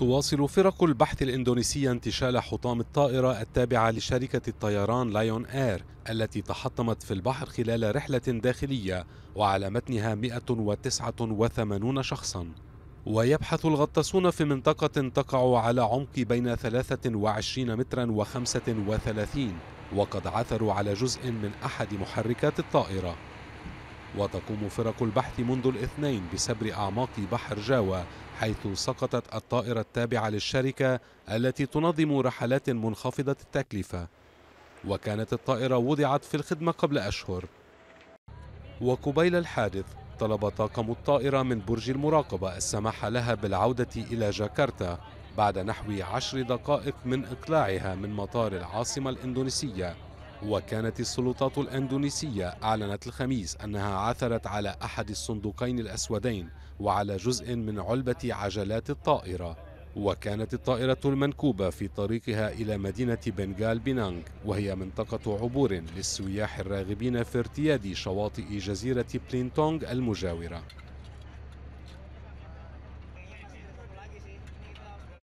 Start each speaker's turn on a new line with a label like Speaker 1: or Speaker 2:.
Speaker 1: تواصل فرق البحث الإندونيسية انتشال حطام الطائرة التابعة لشركة الطيران لايون اير التي تحطمت في البحر خلال رحلة داخلية وعلى متنها 189 شخصاً ويبحث الغطاسون في منطقة تقع على عمق بين 23 مترا و35 وقد عثروا على جزء من أحد محركات الطائرة وتقوم فرق البحث منذ الاثنين بسبر أعماق بحر جاوا حيث سقطت الطائرة التابعة للشركة التي تنظم رحلات منخفضة التكلفة وكانت الطائرة وضعت في الخدمة قبل أشهر وقبيل الحادث طلب طاقم الطائرة من برج المراقبة السماح لها بالعودة إلى جاكرتا بعد نحو عشر دقائق من إقلاعها من مطار العاصمة الإندونيسية وكانت السلطات الأندونيسية أعلنت الخميس أنها عثرت على أحد الصندوقين الأسودين وعلى جزء من علبة عجلات الطائرة وكانت الطائرة المنكوبة في طريقها إلى مدينة بنغال بينانغ وهي منطقة عبور للسياح الراغبين في ارتياد شواطئ جزيرة بلينتونغ المجاورة